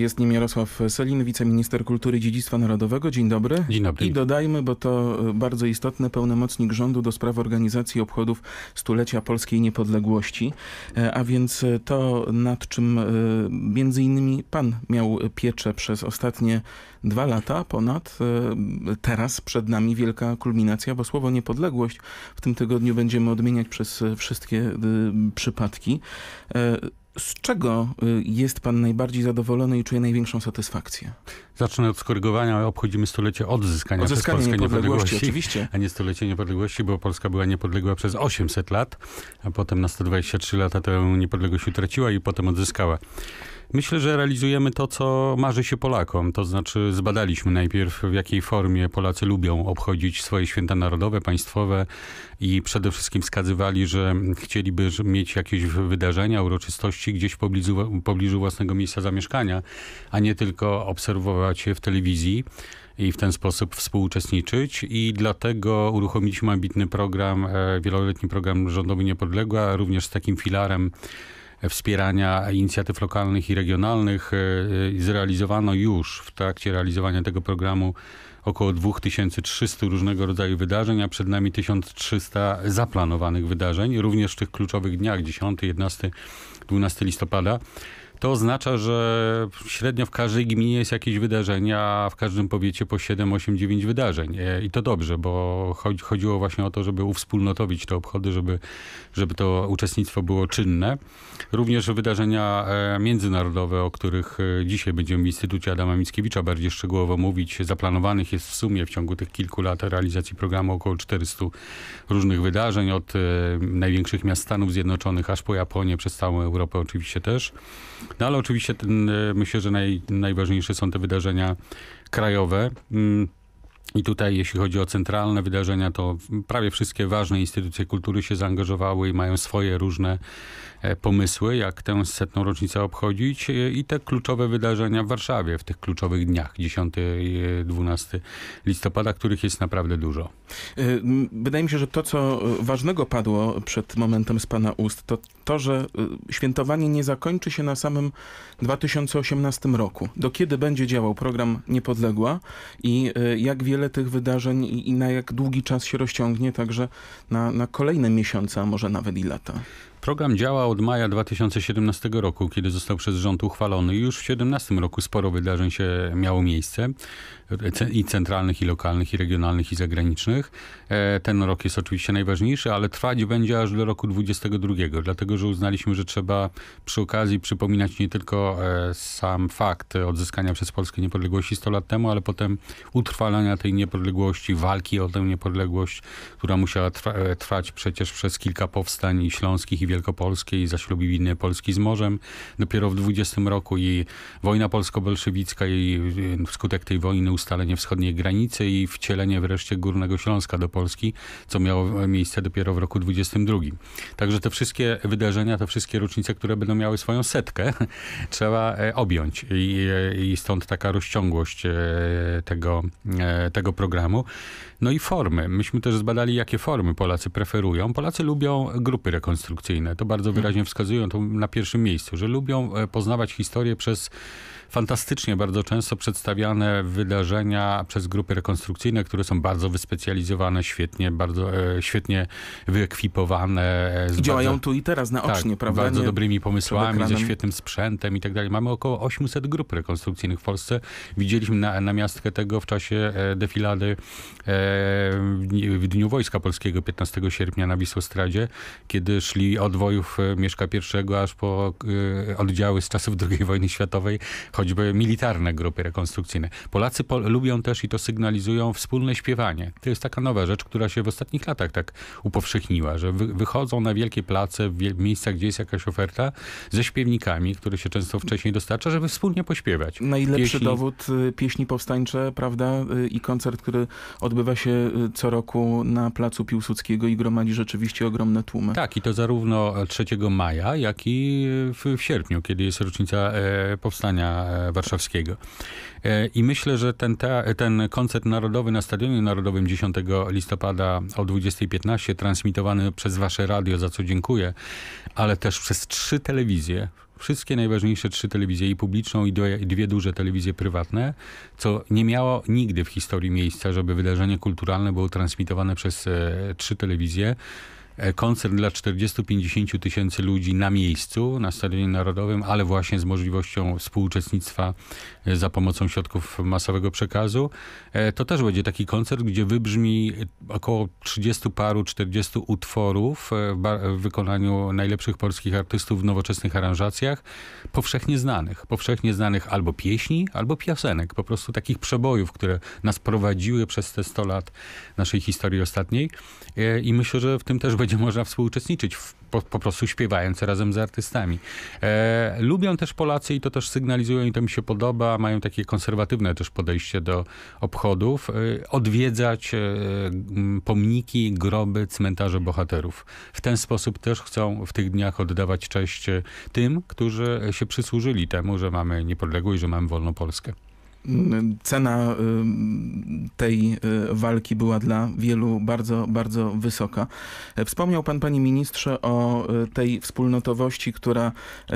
jest nim Jarosław Selin, wiceminister kultury i dziedzictwa narodowego. Dzień dobry. Dzień dobry. I dodajmy, bo to e, bardzo istotne, pełnomocnik rządu do spraw organizacji obchodów stulecia polskiej niepodległości. E, a więc e, to, nad czym między innymi pan miał pieczę przez ostatnie dwa lata ponad. Teraz przed nami wielka kulminacja, bo słowo niepodległość w tym tygodniu będziemy odmieniać przez wszystkie przypadki. Z czego y, jest Pan najbardziej zadowolony i czuje największą satysfakcję? Zacznę od skorygowania. Obchodzimy stulecie odzyskania, odzyskania przez Polskę niepodległości, niepodległości a nie stulecie niepodległości, bo Polska była niepodległa przez 800 lat, a potem na 123 lata tę niepodległość utraciła i potem odzyskała. Myślę, że realizujemy to, co marzy się Polakom. To znaczy zbadaliśmy najpierw, w jakiej formie Polacy lubią obchodzić swoje święta narodowe, państwowe i przede wszystkim wskazywali, że chcieliby mieć jakieś wydarzenia, uroczystości gdzieś w pobliżu, pobliżu własnego miejsca zamieszkania, a nie tylko obserwować je w telewizji i w ten sposób współuczestniczyć i dlatego uruchomiliśmy ambitny program, e, wieloletni program rządowy Niepodległa, również z takim filarem wspierania inicjatyw lokalnych i regionalnych. E, e, zrealizowano już w trakcie realizowania tego programu około 2300 różnego rodzaju wydarzeń, a przed nami 1300 zaplanowanych wydarzeń, również w tych kluczowych dniach 10, 11, 12 listopada. To oznacza, że średnio w każdej gminie jest jakieś wydarzenia, a w każdym powiecie po 7, 8, 9 wydarzeń. E, I to dobrze, bo chodziło właśnie o to, żeby uwspólnotowić te obchody, żeby, żeby to uczestnictwo było czynne. Również wydarzenia e, międzynarodowe, o których e, dzisiaj będziemy w Instytucie Adama Mickiewicza bardziej szczegółowo mówić. Zaplanowanych jest w sumie w ciągu tych kilku lat realizacji programu około 400 różnych wydarzeń, od największych miast Stanów Zjednoczonych aż po Japonię, przez całą Europę oczywiście też. No ale oczywiście ten, e, myślę, że naj, najważniejsze są te wydarzenia krajowe. Mm, I tutaj, jeśli chodzi o centralne wydarzenia, to prawie wszystkie ważne instytucje kultury się zaangażowały i mają swoje różne E, pomysły, jak tę setną rocznicę obchodzić e, i te kluczowe wydarzenia w Warszawie w tych kluczowych dniach, 10 i 12 e, listopada, których jest naprawdę dużo. Wydaje mi się, że to, co ważnego padło przed momentem z Pana ust, to to, że świętowanie nie zakończy się na samym 2018 roku. Do kiedy będzie działał program Niepodległa i jak wiele tych wydarzeń i na jak długi czas się rozciągnie, także na, na kolejne miesiące, a może nawet i lata. Program działa od maja 2017 roku, kiedy został przez rząd uchwalony. Już w 2017 roku sporo wydarzeń się miało miejsce i centralnych, i lokalnych, i regionalnych, i zagranicznych. E, ten rok jest oczywiście najważniejszy, ale trwać będzie aż do roku 2022, dlatego że uznaliśmy, że trzeba przy okazji przypominać nie tylko e, sam fakt odzyskania przez Polskę niepodległości 100 lat temu, ale potem utrwalania tej niepodległości, walki o tę niepodległość, która musiała e, trwać przecież przez kilka powstań i śląskich, i Wielkopolskiej, zaślubiny Polski z morzem. Dopiero w 20 roku i wojna polsko-bolszewicka i y, wskutek tej wojny ustalenie wschodniej granicy i wcielenie wreszcie Górnego Śląska do Polski, co miało e, miejsce dopiero w roku 22. Także te wszystkie wydarzenia, te wszystkie rocznice, które będą miały swoją setkę, trzeba e, objąć i, e, i stąd taka rozciągłość tego, tego programu. No i formy. Myśmy też zbadali, jakie formy Polacy preferują. Polacy lubią grupy rekonstrukcyjne. To bardzo mhm. wyraźnie wskazują to na pierwszym miejscu, że lubią e, poznawać historię przez fantastycznie bardzo często przedstawiane wydarzenia przez grupy rekonstrukcyjne, które są bardzo wyspecjalizowane, świetnie, bardzo e, świetnie wyekwipowane. E, I działają bardzo, tu i teraz naocznie, tak, prawda? bardzo nie? dobrymi pomysłami, ze świetnym sprzętem i tak dalej. Mamy około 800 grup rekonstrukcyjnych w Polsce. Widzieliśmy na, na miastkę tego w czasie e, defilady e, w Dniu Wojska Polskiego 15 sierpnia na Wisłostradzie, kiedy szli od wojów Mieszka I aż po oddziały z czasów II wojny światowej, choćby militarne grupy rekonstrukcyjne. Polacy po lubią też i to sygnalizują wspólne śpiewanie. To jest taka nowa rzecz, która się w ostatnich latach tak upowszechniła, że wy wychodzą na wielkie place, w miejscach, gdzie jest jakaś oferta, ze śpiewnikami, który się często wcześniej dostarcza, żeby wspólnie pośpiewać. Najlepszy pieśni... dowód y, pieśni powstańcze, prawda? Y, I koncert, który odbywa się y, co roku na Placu Piłsudskiego i gromadzi rzeczywiście ogromne tłumy. Tak, i to zarówno 3 maja, jak i w, w sierpniu, kiedy jest rocznica e, powstania E, warszawskiego. E, I myślę, że ten, te, ten koncert narodowy na Stadionie Narodowym 10 listopada o 20.15, transmitowany przez wasze radio, za co dziękuję, ale też przez trzy telewizje, wszystkie najważniejsze trzy telewizje, i publiczną, i dwie, duże telewizje prywatne, co nie miało nigdy w historii miejsca, żeby wydarzenie kulturalne było transmitowane przez e, trzy telewizje. E, koncert dla 40-50 tysięcy ludzi na miejscu, na Stadionie Narodowym, ale właśnie z możliwością współuczestnictwa e, za pomocą środków masowego przekazu. E, to też będzie taki koncert, gdzie wybrzmi około 30 paru, 40 utworów w wykonaniu najlepszych polskich artystów w nowoczesnych aranżacjach, powszechnie znanych. Powszechnie znanych albo pieśni, albo piosenek. Po prostu takich przebojów, które nas prowadziły przez te 100 lat naszej historii ostatniej. I myślę, że w tym też będzie będzie można współuczestniczyć, w, po, po, prostu śpiewając razem z artystami. E, lubią też Polacy i to też sygnalizują i to mi się podoba, mają takie konserwatywne też podejście do obchodów, e, odwiedzać e, pomniki, groby, cmentarze bohaterów. W ten sposób też chcą w tych dniach oddawać cześć e, tym, którzy się przysłużyli temu, że mamy niepodległość, że mamy wolną Polskę cena y, tej y, walki była dla wielu bardzo, bardzo wysoka. Wspomniał pan, panie ministrze, o y, tej wspólnotowości, która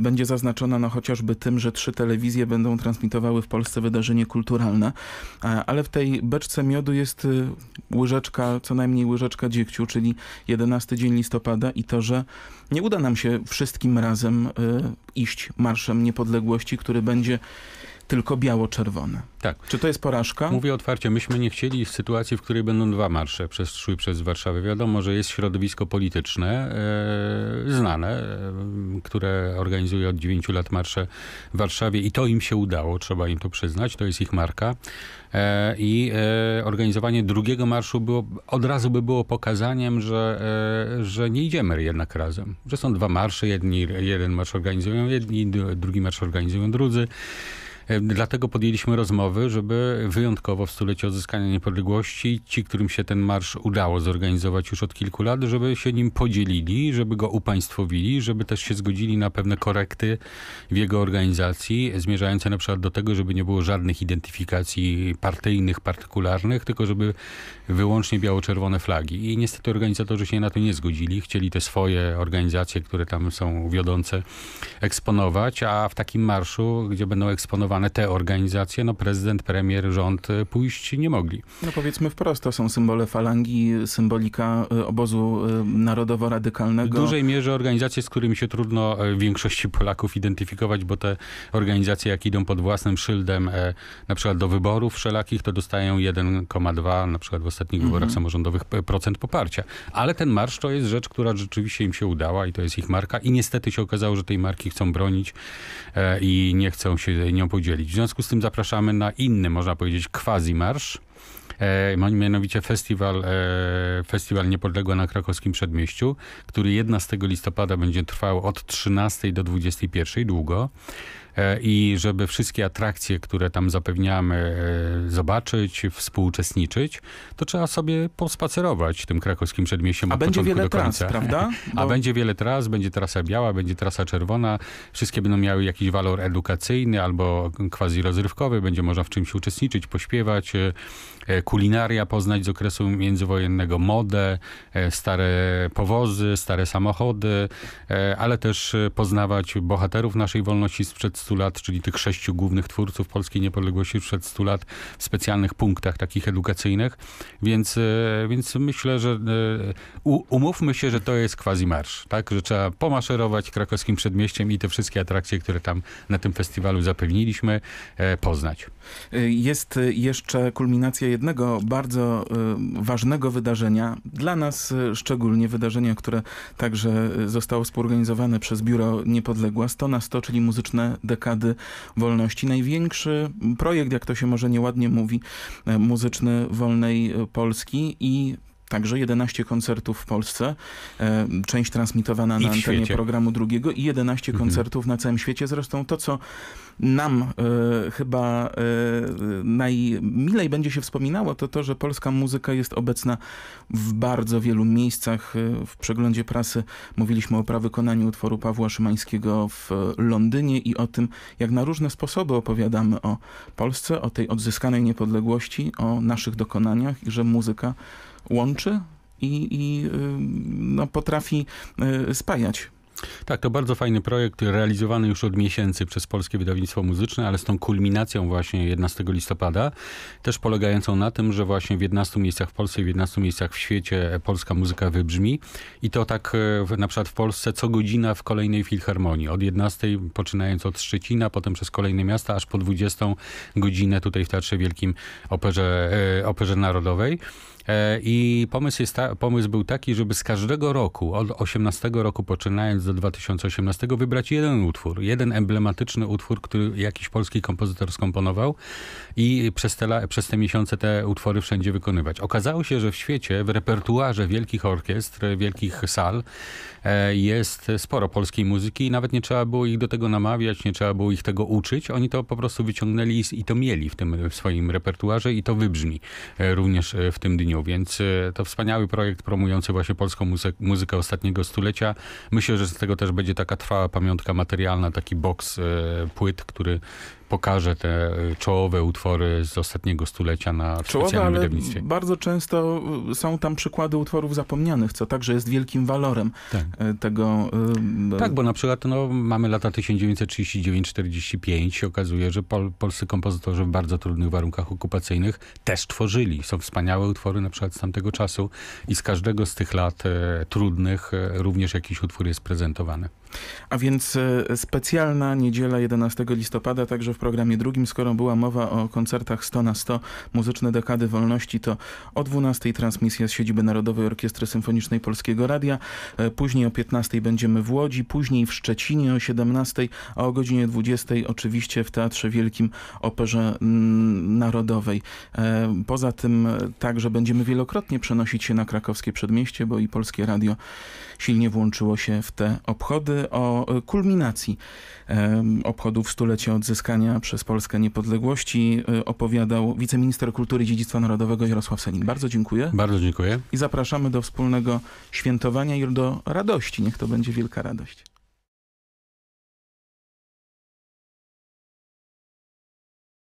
będzie zaznaczona no, chociażby tym, że trzy telewizje będą transmitowały w Polsce wydarzenie kulturalne, ale w tej beczce miodu jest łyżeczka, co najmniej łyżeczka dziegciu, czyli 11 dzień listopada i to, że nie uda nam się wszystkim razem iść marszem niepodległości, który będzie tylko biało-czerwone. Tak. Czy to jest porażka? Mówię otwarcie, myśmy nie chcieli w sytuacji, w której będą dwa marsze przez szły przez Warszawę. Wiadomo, że jest środowisko polityczne, e, znane, e, które organizuje od 9 lat marsze w Warszawie i to im się udało, trzeba im to przyznać, to jest ich marka. E, I e, organizowanie drugiego marszu było, od razu by było pokazaniem, że, e, że nie idziemy jednak razem. Że są dwa marsze, jedni, jeden marsz organizują jedni, drugi marsz organizują drudzy. Dlatego podjęliśmy rozmowy, żeby wyjątkowo w stulecie odzyskania niepodległości ci, którym się ten marsz udało zorganizować już od kilku lat, żeby się nim podzielili, żeby go upaństwowili, żeby też się zgodzili na pewne korekty w jego organizacji, zmierzające na przykład do tego, żeby nie było żadnych identyfikacji partyjnych, partykularnych, tylko żeby wyłącznie biało-czerwone flagi. I niestety organizatorzy się na to nie zgodzili. Chcieli te swoje organizacje, które tam są wiodące, eksponować, a w takim marszu, gdzie będą eksponowane zaangażowane te organizacje, no prezydent, premier, rząd y, pójść nie mogli. No powiedzmy wprost, to są symbole falangi, symbolika y, obozu y, narodowo-radykalnego. W dużej mierze organizacje, z którymi się trudno większości Polaków identyfikować, bo te organizacje, jak idą pod własnym szyldem, e, na przykład do wyborów wszelakich, to dostają 1,2 na przykład w ostatnich mhm. wyborach samorządowych procent poparcia. Ale ten marsz to jest rzecz, która rzeczywiście im się udała i to jest ich marka i niestety się okazało, że tej marki chcą bronić e, i nie chcą się nią podzielić udzielić. W związku z tym zapraszamy na inny, można powiedzieć, quasi marsz. E, mianowicie festiwal, e, festiwal Niepodległa na krakowskim przedmieściu, który 11 listopada będzie trwał od 13 do 21 długo. E, i żeby wszystkie atrakcje, które tam zapewniamy e, zobaczyć, współuczestniczyć, to trzeba sobie pospacerować tym krakowskim przedmieściem A od będzie wiele do tras, prawda? Bo... A będzie wiele tras, będzie trasa biała, będzie trasa czerwona, wszystkie będą miały jakiś walor edukacyjny albo quasi rozrywkowy, będzie można w czymś uczestniczyć, pośpiewać, e, kulinaria poznać z okresu międzywojennego, modę, stare powozy, stare samochody, ale też poznawać bohaterów naszej wolności sprzed 100 lat, czyli tych sześciu głównych twórców polskiej niepodległości przed 100 lat w specjalnych punktach takich edukacyjnych, więc, e, więc myślę, że e, umówmy się, że to jest quasi marsz, tak, że trzeba pomaszerować krakowskim przedmieściem i te wszystkie atrakcje, które tam na tym festiwalu zapewniliśmy, e, poznać. Jest jeszcze kulminacja jednego bardzo ważnego wydarzenia, dla nas szczególnie wydarzenia, które także zostało współorganizowane przez Biuro Niepodległa 100 na 100, czyli muzyczne dekady wolności. Największy projekt, jak to się może nieładnie mówi, e, muzyczny wolnej e, Polski i także 11 koncertów w Polsce, e, część transmitowana na antenie świecie. programu drugiego i 11 mhm. koncertów na całym świecie. Zresztą to, co nam e, chyba y, najmilej będzie się wspominało, to to, że polska muzyka jest obecna w bardzo wielu miejscach. W przeglądzie prasy mówiliśmy o prawykonaniu utworu Pawła Szymańskiego w Londynie i o tym, jak na różne sposoby opowiadamy o Polsce, o tej odzyskanej niepodległości, o naszych dokonaniach i że muzyka łączy i, i y, no, potrafi y, spajać. Tak, to bardzo fajny projekt, realizowany już od miesięcy przez Polskie Wydawnictwo Muzyczne, ale z tą kulminacją właśnie 11 listopada, też polegającą na tym, że właśnie w 11 miejscach w Polsce i w 11 miejscach w świecie polska muzyka wybrzmi i to tak e, na przykład w Polsce co godzina w kolejnej filharmonii, od 11 poczynając od Szczecina, potem przez kolejne miasta, aż po 20 godzinę tutaj w Teatrze Wielkim Operze, e, Operze Narodowej. E, I pomysł, jest ta, pomysł był taki, żeby z każdego roku, od 18 roku poczynając do 2018, wybrać jeden utwór, jeden emblematyczny utwór, który jakiś polski kompozytor skomponował i przez te, przez te miesiące te utwory wszędzie wykonywać. Okazało się, że w świecie, w repertuarze wielkich orkiestr, wielkich sal, E, jest sporo polskiej muzyki i nawet nie trzeba było ich do tego namawiać, nie trzeba było ich tego uczyć. Oni to po prostu wyciągnęli i to mieli w tym w swoim repertuarze i to wybrzmi e, również e, w tym dniu. Więc to wspaniały projekt promujący właśnie polską muzykę, muzykę ostatniego stulecia. Myślę, że z tego też będzie taka trwała pamiątka materialna, taki boks płyt, który pokaże te y, czołowe utwory z ostatniego stulecia na czołowe, specjalnym wydawnictwie. bardzo często y, są tam przykłady utworów zapomnianych, co także jest wielkim walorem tak. Y, tego. Tak, bo na przykład no, mamy lata 1939-45 się okazuje, że pol, polscy kompozytorzy w bardzo trudnych warunkach okupacyjnych też tworzyli. Są wspaniałe utwory na przykład z tamtego czasu i z każdego z tych lat e, trudnych e, również jakiś utwór jest prezentowany. A więc e, specjalna niedziela 11 listopada, także w programie drugim, skoro była mowa o koncertach 100 na 100 Muzyczne Dekady Wolności, to o 12 transmisja z siedziby Narodowej Orkiestry Symfonicznej Polskiego Radia, e, później o 15 będziemy w Łodzi, później w Szczecinie o 17, a o godzinie 20 oczywiście w Teatrze Wielkim Operze mm, Narodowej. E, poza tym także będziemy wielokrotnie przenosić się na krakowskie przedmieście, bo i Polskie Radio silnie włączyło się w te obchody o kulminacji obchodów stulecia odzyskania przez Polskę niepodległości e, opowiadał wiceminister kultury i dziedzictwa narodowego Jarosław Senin. Bardzo dziękuję. Bardzo dziękuję. I zapraszamy do wspólnego świętowania i do radości. Niech to będzie wielka radość.